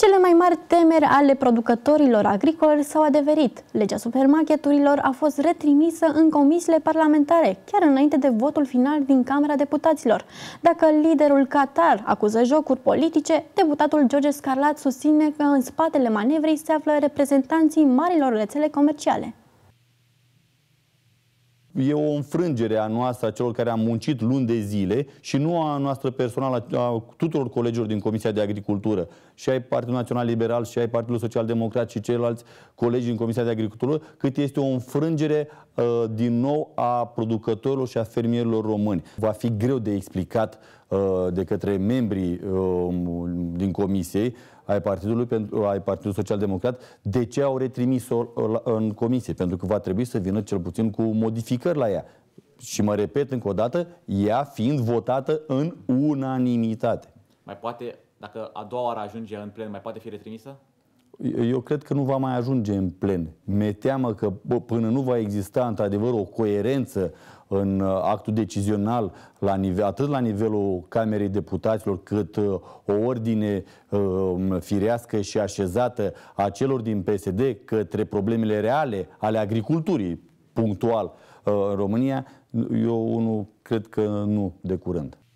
Cele mai mari temeri ale producătorilor agricoli s-au adeverit. Legea supermarketurilor a fost retrimisă în comisiile parlamentare, chiar înainte de votul final din Camera Deputaților. Dacă liderul Qatar acuză jocuri politice, deputatul George Scarlat susține că în spatele manevrei se află reprezentanții marilor rețele comerciale e o înfrângere a noastră, a celor care am muncit luni de zile și nu a noastră personală, a tuturor colegilor din Comisia de Agricultură. Și ai Partidul Național Liberal, și ai Partidul Social Democrat și ceilalți colegi din Comisia de Agricultură, cât este o înfrângere Uh, din nou a producătorilor și a fermierilor români. Va fi greu de explicat uh, de către membrii uh, din comisie ai Partidului, ai Partidului Social Democrat de ce au retrimis-o în comisie, pentru că va trebui să vină cel puțin cu modificări la ea. Și mă repet încă o dată, ea fiind votată în unanimitate. Mai poate, dacă a doua oară ajunge în plen, mai poate fi retrimisă? eu cred că nu va mai ajunge în plen. Mi-e teamă că până nu va exista într-adevăr o coerență în uh, actul decizional, la nivel, atât la nivelul Camerei Deputaților, cât uh, o ordine um, firească și așezată a celor din PSD către problemele reale ale agriculturii punctual uh, în România, eu unul cred că nu de curând.